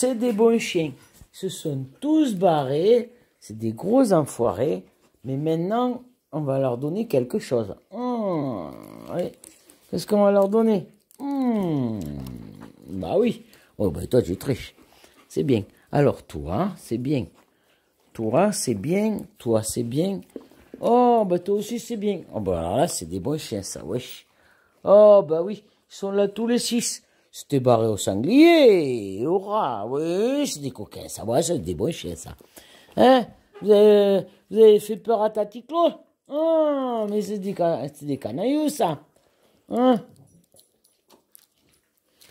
c'est des bons chiens. Ce se sont tous barrés, c'est des gros enfoirés, mais maintenant, on va leur donner quelque chose. Mmh, Qu'est-ce qu'on va leur donner mmh, Bah oui. Oh, bah toi, tu triches. C'est bien. Alors, toi, c'est bien. Toi, c'est bien. Toi, c'est bien. Oh, bah toi aussi, c'est bien. Oh, bah là, c'est des bons chiens, ça, wesh. Oh, bah oui. Ils sont là tous les six. C'était barré au sanglier, au Oui, c'est des coquins, ça. Moi, c'est des bons chiens, ça. Hein vous avez, fait peur à Taticlo Oh, ah, mais c'est des, des ça. Hein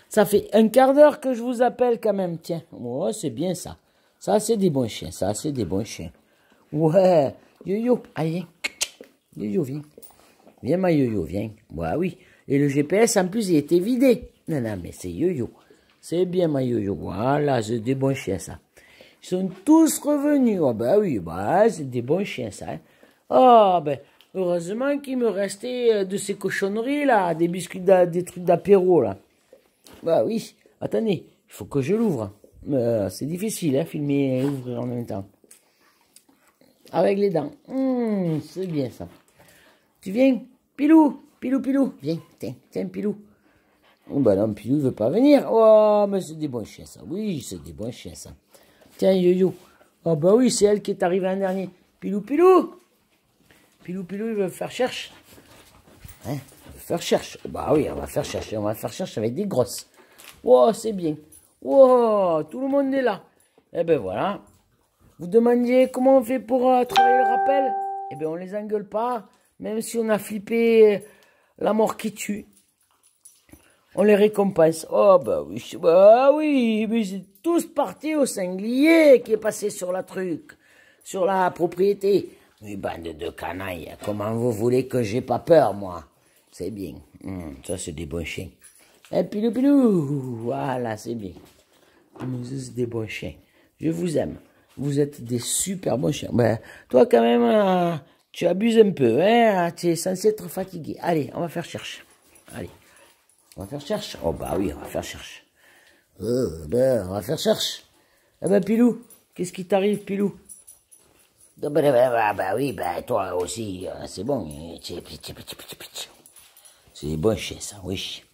ça fait un quart d'heure que je vous appelle quand même, tiens. Oh, c'est bien ça. Ça, c'est des bons chiens, ça, c'est des bons chiens. Ouais, yo-yo, allez, yo-yo, viens. Viens, ma yo-yo, viens. Bah oui. Et le GPS, en plus, il était vidé. Non, non, mais c'est yo-yo. C'est bien ma yo-yo. Voilà, c'est des bons chiens, ça. Ils sont tous revenus. Ah ben oui, bah, c'est des bons chiens, ça. Oh ben, heureusement qu'il me restait euh, de ces cochonneries, là, des biscuits, des trucs d'apéro, là. Bah oui, attendez, il faut que je l'ouvre. Euh, c'est difficile, hein, filmer et ouvrir en même temps. Avec les dents. Hum, c'est bien, ça. Tu viens Pilou Pilou, Pilou, viens, tiens, tiens, Pilou. Oh, ben non, Pilou, il veut pas venir. Oh, mais c'est des bons chiens, ça. Oui, c'est des bons chiens, ça. Tiens, Yo-Yo. Oh, bah oui, c'est elle qui est arrivée en dernier. Pilou, Pilou. Pilou, Pilou, il veut faire cherche. Hein il veut faire cherche. Bah oui, on va faire chercher. On va faire cherche avec des grosses. Oh, c'est bien. Oh, tout le monde est là. Eh ben voilà. Vous demandiez comment on fait pour euh, travailler le rappel Eh ben, on les engueule pas. Même si on a flippé euh, la mort qui tue, on les récompense. Oh bah oui, bah oui, mais c'est tous partis au sanglier qui est passé sur la truc, sur la propriété. une bande de canailles, comment vous voulez que j'ai pas peur, moi C'est bien, hmm, ça c'est des bons chiens. Et eh, pilou pilou, voilà, c'est bien. nous c'est des bons chiens. Je vous aime. Vous êtes des super bons chiens. Ben, toi quand même... Euh, tu abuses un peu, hein Tu es censé être fatigué. Allez, on va faire cherche. Allez. On va faire cherche. Oh bah oui, on va faire cherche. Euh, ben, on va faire cherche. Eh ben, Pilou, qu'est-ce qui t'arrive, Pilou bah, oui, bah toi aussi, c'est bon. C'est bon ça, oui.